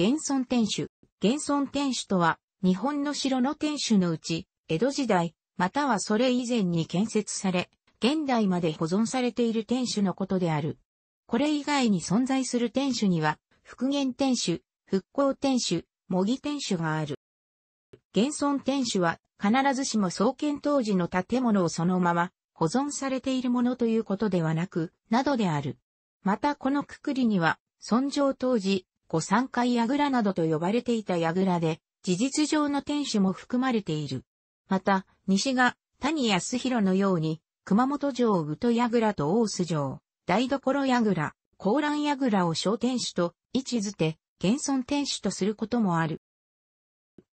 現存天守。現存天守とは、日本の城の天守のうち、江戸時代、またはそれ以前に建設され、現代まで保存されている天守のことである。これ以外に存在する天守には、復元天守、復興天守、模擬天守がある。現存天守は、必ずしも創建当時の建物をそのまま、保存されているものということではなく、などである。またこのくくりには、尊上当時、御三階櫓などと呼ばれていた櫓で、事実上の天守も含まれている。また、西が谷康弘のように、熊本城宇都櫓と大須城、台所櫓、高蘭櫓を小天守と位置づて、現存天守とすることもある。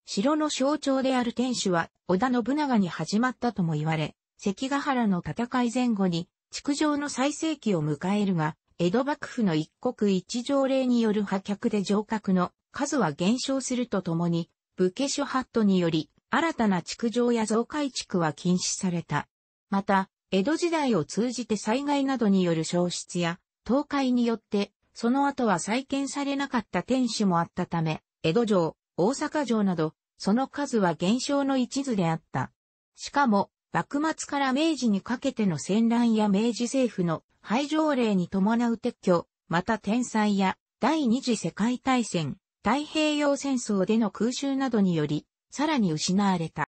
城の象徴である天守は、織田信長に始まったとも言われ、関ヶ原の戦い前後に、築城の最盛期を迎えるが、江戸幕府の一国一条例による破却で城郭の数は減少するとともに、武家諸法度により、新たな築城や増改築は禁止された。また、江戸時代を通じて災害などによる消失や、倒壊によって、その後は再建されなかった天守もあったため、江戸城、大阪城など、その数は減少の一途であった。しかも、幕末から明治にかけての戦乱や明治政府の廃条令に伴う撤去、また天災や第二次世界大戦、太平洋戦争での空襲などにより、さらに失われた。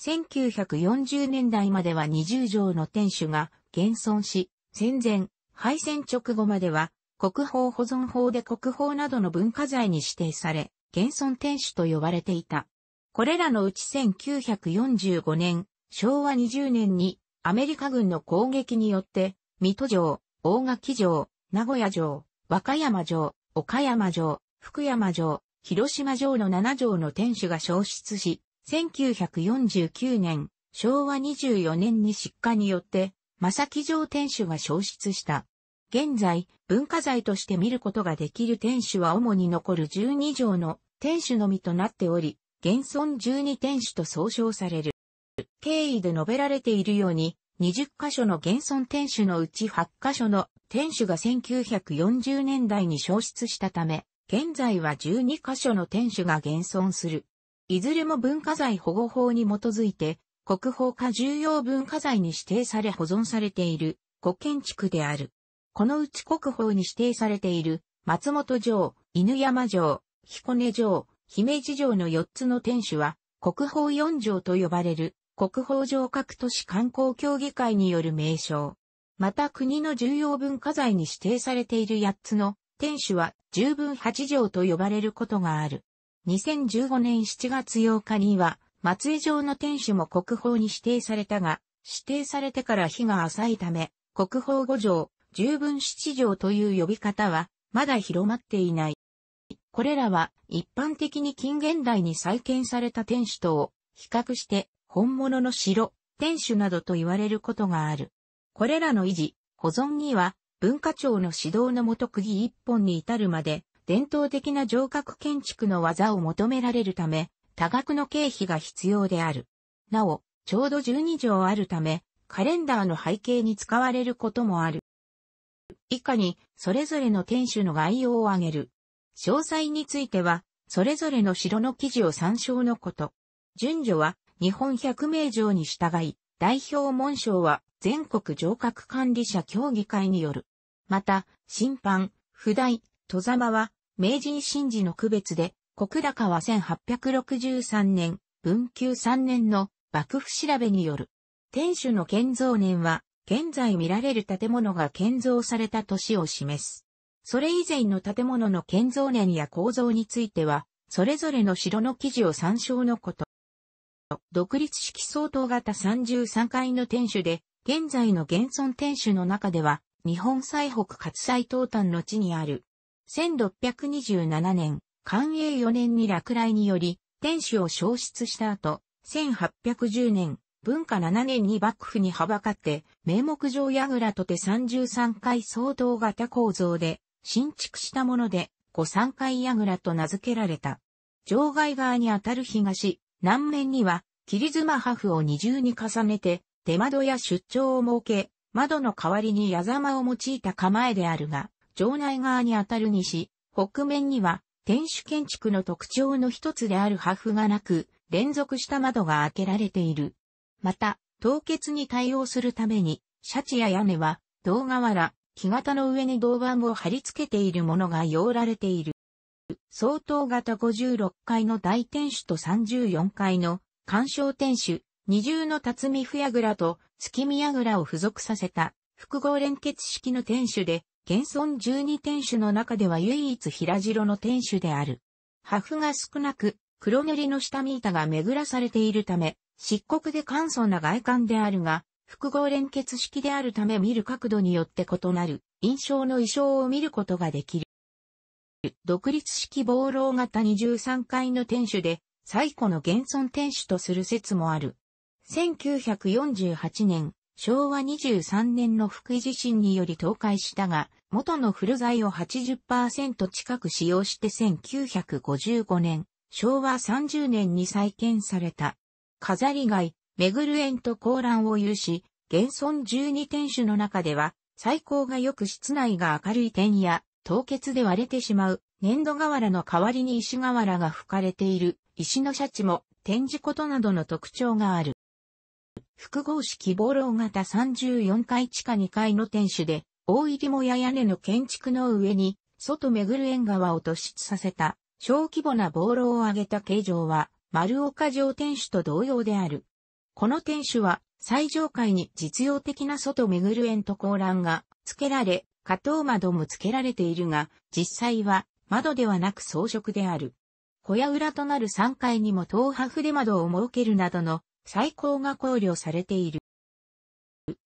1940年代までは20条の天守が現存し、戦前、敗戦直後までは国宝保存法で国宝などの文化財に指定され、現存天守と呼ばれていた。これらのうち1945年、昭和20年にアメリカ軍の攻撃によって水戸城、大垣城、名古屋城、和歌山城、岡山城、福山城、広島城の7城の天守が消失し、1949年、昭和24年に失火によって、正木城天守が消失した。現在、文化財として見ることができる天守は主に残る12城の天守のみとなっており、現存12天守と総称される。経緯で述べられているように、20カ所の現存天守のうち8カ所の天守が1940年代に消失したため、現在は12カ所の天守が現存する。いずれも文化財保護法に基づいて、国宝か重要文化財に指定され保存されている古建築である。このうち国宝に指定されている松本城、犬山城、彦根城、姫路城の4つの天守は国宝4城と呼ばれる国宝上各都市観光協議会による名称。また国の重要文化財に指定されている八つの天守は十分八条と呼ばれることがある。2015年7月8日には松江城の天守も国宝に指定されたが、指定されてから日が浅いため、国宝五条、十分七条という呼び方はまだ広まっていない。これらは一般的に近現代に再建された天守とを比較して本物の城、天守などと言われることがある。これらの維持、保存には、文化庁の指導のもと釘一本に至るまで、伝統的な城郭建築の技を求められるため、多額の経費が必要である。なお、ちょうど12条あるため、カレンダーの背景に使われることもある。以下に、それぞれの天守の概要を挙げる。詳細については、それぞれの城の記事を参照のこと。順序は、日本百名城に従い、代表紋章は全国城郭管理者協議会による。また、審判、不代、戸様は、明治維新時の区別で、国高は1863年、文久3年の幕府調べによる。天守の建造年は、現在見られる建物が建造された年を示す。それ以前の建物の建造年や構造については、それぞれの城の記事を参照のこと。独立式相当型33階の天守で、現在の現存天守の中では、日本最北葛西東端の地にある。1627年、寛永4年に落雷により、天守を消失した後、1810年、文化7年に幕府にはばかって、名目上櫓とて33階相当型構造で、新築したもので、御三階櫓と名付けられた。場外側にあたる東、南面には、切妻破風を二重に重ねて、手窓や出張を設け、窓の代わりに矢様を用いた構えであるが、城内側にあたる西、北面には、天守建築の特徴の一つである破風がなく、連続した窓が開けられている。また、凍結に対応するために、シャチや屋根は、銅瓦、木型の上に銅板を貼り付けているものが用られている。相当型56階の大天守と34階の干渉天守、二重の辰巳不櫓と月見櫓を付属させた複合連結式の天守で、現存12天守の中では唯一平城の天守である。破風が少なく、黒塗りの下見板が巡らされているため、漆黒で簡素な外観であるが、複合連結式であるため見る角度によって異なる印象の衣装を見ることができる。独立式防漏型23階の天守で、最古の現存天守とする説もある。1948年、昭和23年の福井地震により倒壊したが、元の古材を80%近く使用して1955年、昭和30年に再建された。飾り街、めぐる園と高覧を有し、現存12天守の中では、最高がよく室内が明るい点や、凍結で割れてしまう粘土瓦の代わりに石瓦が吹かれている石のシャチも展示ことなどの特徴がある。複合式ボロー型34階地下2階の天守で、大入りもや屋根の建築の上に、外巡る縁側を突出させた、小規模なボロを上げた形状は、丸岡城天守と同様である。この天守は、最上階に実用的な外巡る縁と高欄が付けられ、加藤窓も付けられているが、実際は窓ではなく装飾である。小屋裏となる3階にも東波筆窓を設けるなどの最高が考慮されている。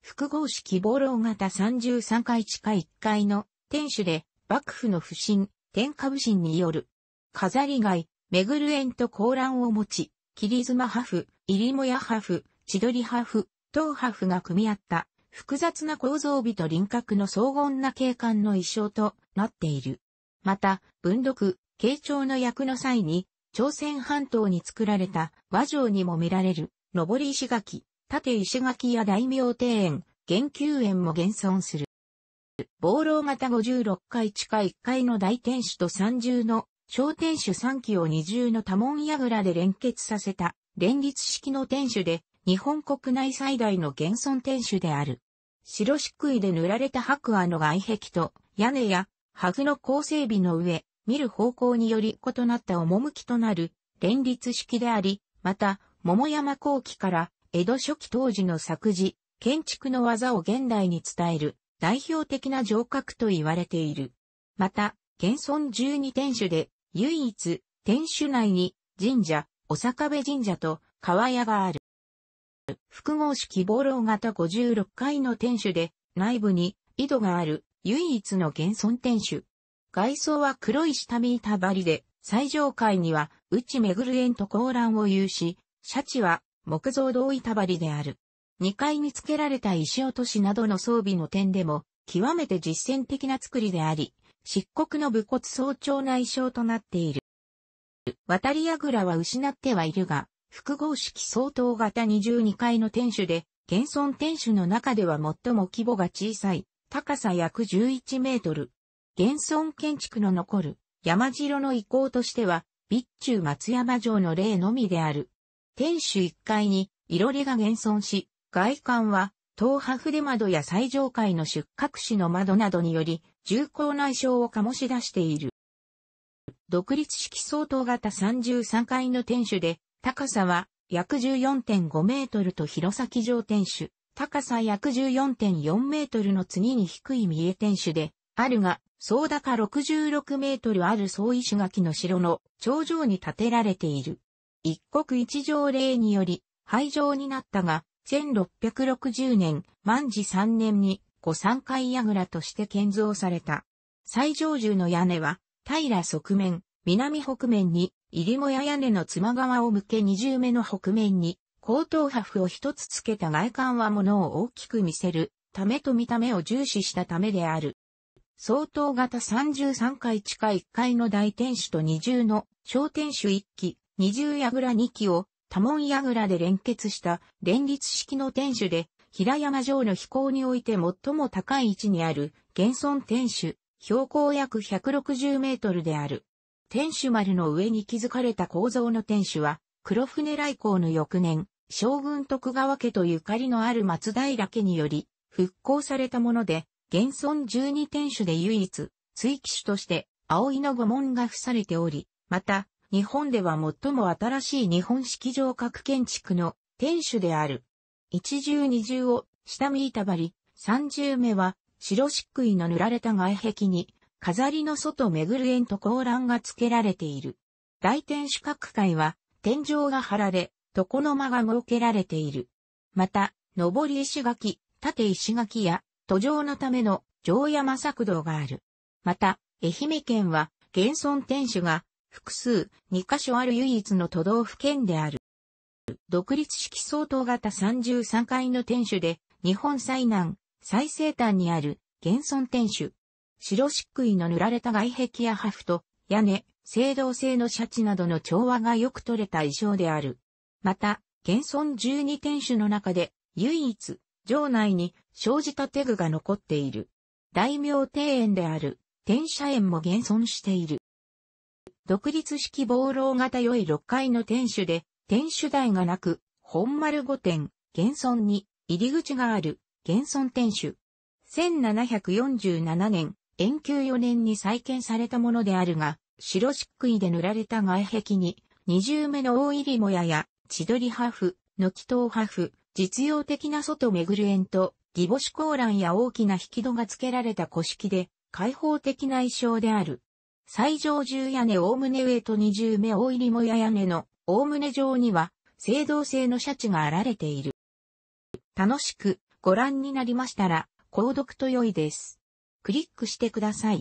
複合式ボロ型33階地下1階の天守で幕府の不審、天下不審による飾り街、めぐる縁と高覧を持ち、霧妻ハフ、入りもやハフ、千鳥ハフ、東派布が組み合った複雑な構造美と輪郭の荘厳な景観の意匠となっている。また、文読、慶長の役の際に、朝鮮半島に作られた和城にも見られる、上り石垣、縦石垣や大名庭園、元宮園も現存する。暴露型56階地下1階の大天守と三重の小天守3基を二重の多門櫓で連結させた連立式の天守で日本国内最大の現存天守である。白漆喰で塗られた白亜の外壁と屋根やハグの構成美の上、見る方向により異なった趣となる連立式であり、また、桃山後期から江戸初期当時の作事、建築の技を現代に伝える代表的な城郭と言われている。また、現存十二天守で唯一天守内に神社、お坂部神社と川屋がある。複合式ボロー型56階の天守で、内部に井戸がある唯一の現存天守。外装は黒い下見板張りで、最上階には内めぐる縁と高欄を有し、シャチは木造同板張りである。2階に付けられた石落としなどの装備の点でも、極めて実践的な作りであり、漆黒の武骨早朝な衣装となっている。渡り櫓は失ってはいるが、複合式相当型22階の天守で、現存天守の中では最も規模が小さい、高さ約11メートル。現存建築の残る山城の遺構としては、備中松山城の例のみである。天守1階に、いろりが現存し、外観は、東波筆窓や最上階の出格紙の窓などにより、重厚内象を醸し出している。独立式相当型33階の天守で、高さは約14.5メートルと弘前城天守、高さ約14.4メートルの次に低い三重天守で、あるが、総高66メートルある総石垣の城の頂上に建てられている。一国一条例により、廃城になったが、1660年、万治3年に、御三階櫓として建造された。最上住の屋根は、平側面、南北面に入りもや屋根の妻側を向け二重目の北面に、高等破布を一つつけた外観はものを大きく見せる、ためと見た目を重視したためである。相当型33階地下1階の大天守と二重の小天守1基、二重櫓2基を多門櫓で連結した連立式の天守で、平山城の飛行において最も高い位置にある現存天守、標高約160メートルである。天守丸の上に築かれた構造の天守は、黒船来航の翌年、将軍徳川家とゆかりのある松平家により、復興されたもので、現存12天守で唯一、追記手として、葵の御門が付されており、また、日本では最も新しい日本式城郭建築の天守である。一重二重を下見板張り、三重目は白漆喰の塗られた外壁に飾りの外巡る円と高欄が付けられている。大天守閣階は、天井が張られ、床の間が設けられている。また、上り石垣、縦石垣や、途上のための城山作道がある。また、愛媛県は、現存天守が、複数、2カ所ある唯一の都道府県である。独立式相当型33階の天守で、日本最南、最西端にある、現存天守、白漆喰の塗られた外壁や破フと、屋根、青銅製のシャチなどの調和がよく取れた衣装である。また、現存12天守の中で、唯一、城内に生じた手具が残っている。大名庭園である、天社園も現存している。独立式防楼型良い6階の天守で、天守台がなく、本丸御殿、現存に入り口がある、現存天守。1747年、延久4年に再建されたものであるが、白漆喰で塗られた外壁に、二重目の大入りもやや、千鳥ハーフ、軒頭ーフ、実用的な外巡る縁と、ギボシランや大きな引き戸が付けられた古式で、開放的な衣装である。最上重屋根大胸上と二重目大入りもや屋根の大胸上には、青銅製のシャチがあられている。楽しくご覧になりましたら、購読と良いです。クリックしてください。